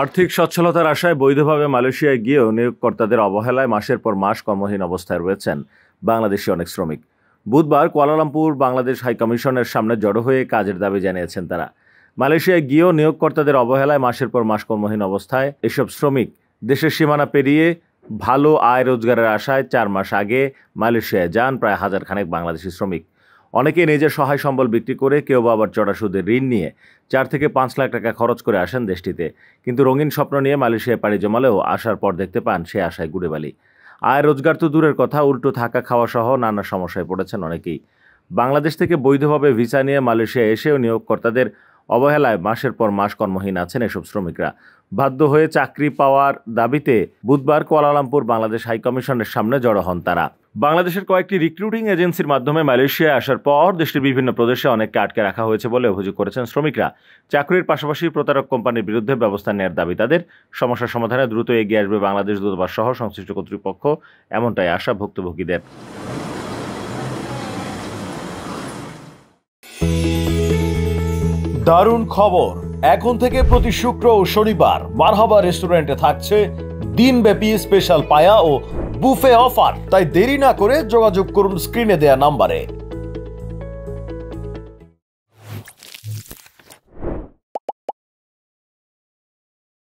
আর্থিক সচ্ছলতার আশায় বৈধভাবে মালয়েশিয়ায় গিয়েও নিয়োগকর্তাদের অবহেলায় মাসের পর মাস কর্মহীন অবস্থায় রয়েছেন বাংলাদেশি অনেক শ্রমিক বুধবার কুয়ালালামপুর বাংলাদেশ হাইকমিশনের সামনে জড়ো হয়ে কাজের দাবি জানিয়েছেন তারা মালয়েশিয়ায় গিয়েও নিয়োগকর্তাদের অবহেলায় মাসের পর মাস কর্মহীন অবস্থায় এসব শ্রমিক দেশের সীমানা পেরিয়ে ভালো আয় রোজগারের আশায় চার মাস আগে মালয়েশিয়ায় যান প্রায় হাজার খানেক বাংলাদেশি শ্রমিক অনেকেই নিজের সহায় সম্বল বিক্রি করে কেউ বা আবার চড়া সুদের ঋণ নিয়ে চার থেকে পাঁচ লাখ টাকা খরচ করে আসেন দেশটিতে কিন্তু রঙিন স্বপ্ন নিয়ে মালয়েশিয়ায় পাড়ি জমালেও আসার পর দেখতে পান সে আশায় গুড়েবালি আয় রোজগার তো দূরের কথা উল্টো থাকা খাওয়া সহ নানা সমস্যায় পড়েছেন অনেকেই বাংলাদেশ থেকে বৈধভাবে ভিসা নিয়ে মালয়েশিয়া এসেও নিয়োগকর্তাদের অবহেলায় মাসের পর মাস কর্মহীন আছেন এসব শ্রমিকরা বাধ্য হয়ে চাকরি পাওয়ার দাবিতে বুধবার কোয়ালালামপুর বাংলাদেশ হাইকমিশনের সামনে জড়ো হন তারা বাংলাদেশের কয়েকটি রিক্রুটিং এজেন্সির মাধ্যমে মালয়েশিয়ায় আসার পর দেশটির বিভিন্ন প্রদেশে অনেককে আটকে রাখা হয়েছে বলে অভিযোগ করেছেন শ্রমিকরা চাকরির পাশাপাশি প্রতারক কোম্পানির বিরুদ্ধে ব্যবস্থা নেওয়ার দাবি তাদের সমস্যা সমাধানে দ্রুত এগিয়ে আসবে বাংলাদেশ দূতাবাস সহ সংশ্লিষ্ট কর্তৃপক্ষ এমনটাই আশা ভুক্তভোগীদের দারুণ খবর এখন থেকে প্রতি শুক্র ও শনিবার মারহাবা রেস্টুরেন্টে থাকছে দিনব্যাপী স্পেশাল পায়া ও বুফে অফার তাই দেরি না করে যোগাযোগ করুন স্ক্রিনে দেয়া নাম্বারে